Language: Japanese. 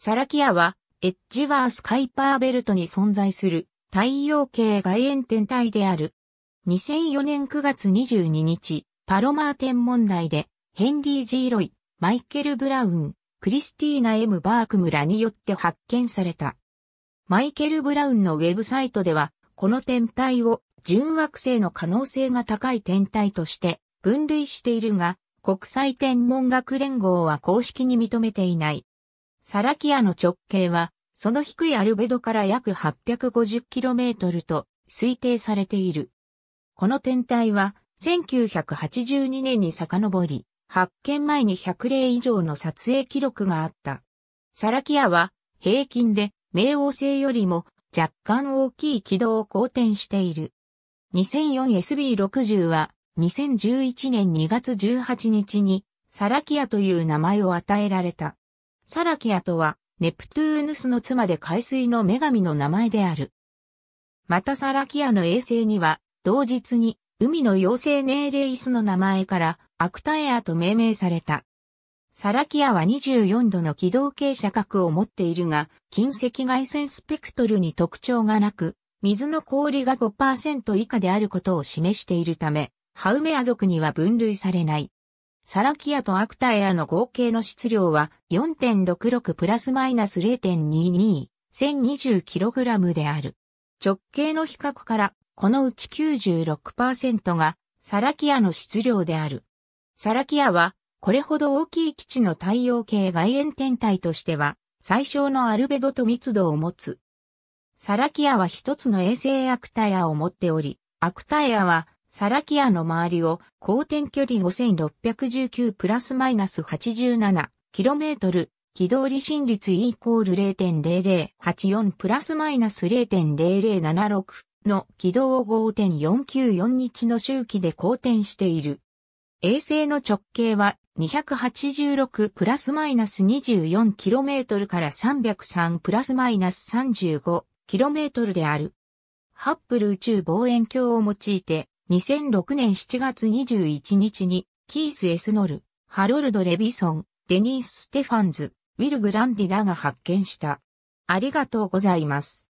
サラキアは、エッジワースカイパーベルトに存在する太陽系外縁天体である。2004年9月22日、パロマー天文台で、ヘンリー・ジーロイ、マイケル・ブラウン、クリスティーナ・ M・ バークムらによって発見された。マイケル・ブラウンのウェブサイトでは、この天体を純惑星の可能性が高い天体として分類しているが、国際天文学連合は公式に認めていない。サラキアの直径は、その低いアルベドから約 850km と推定されている。この天体は、1982年に遡り、発見前に100例以上の撮影記録があった。サラキアは、平均で、冥王星よりも若干大きい軌道を好転している。2004SB60 は2011年2月18日にサラキアという名前を与えられた。サラキアとは、ネプトゥーヌスの妻で海水の女神の名前である。またサラキアの衛星には、同日に、海の妖精ネーレイスの名前から、アクタエアと命名された。サラキアは24度の軌道傾斜角を持っているが、近赤外線スペクトルに特徴がなく、水の氷が5%以下であることを示しているため、ハウメア族には分類されない。サラキアとアクタエアの合計の質量は4.66プラスマイナス 0.221020kg である。直径の比較からこのうち96%がサラキアの質量である。サラキアはこれほど大きい基地の太陽系外縁天体としては最小のアルベドと密度を持つ。サラキアは一つの衛星アクタエアを持っており、アクタエアはサラキアの周りを公転距離5619プラスマイナス 87km、軌道離心率イコール0.0084プラスマイナス0.0076の軌道を5.494日の周期で公転している。衛星の直径は286プラスマイナス 24km から303プラスマイナス 35km である。ハッブル宇宙望遠鏡を用いて2006年7月21日に、キース・エスノル、ハロルド・レビソン、デニース・ステファンズ、ウィル・グランディらが発見した。ありがとうございます。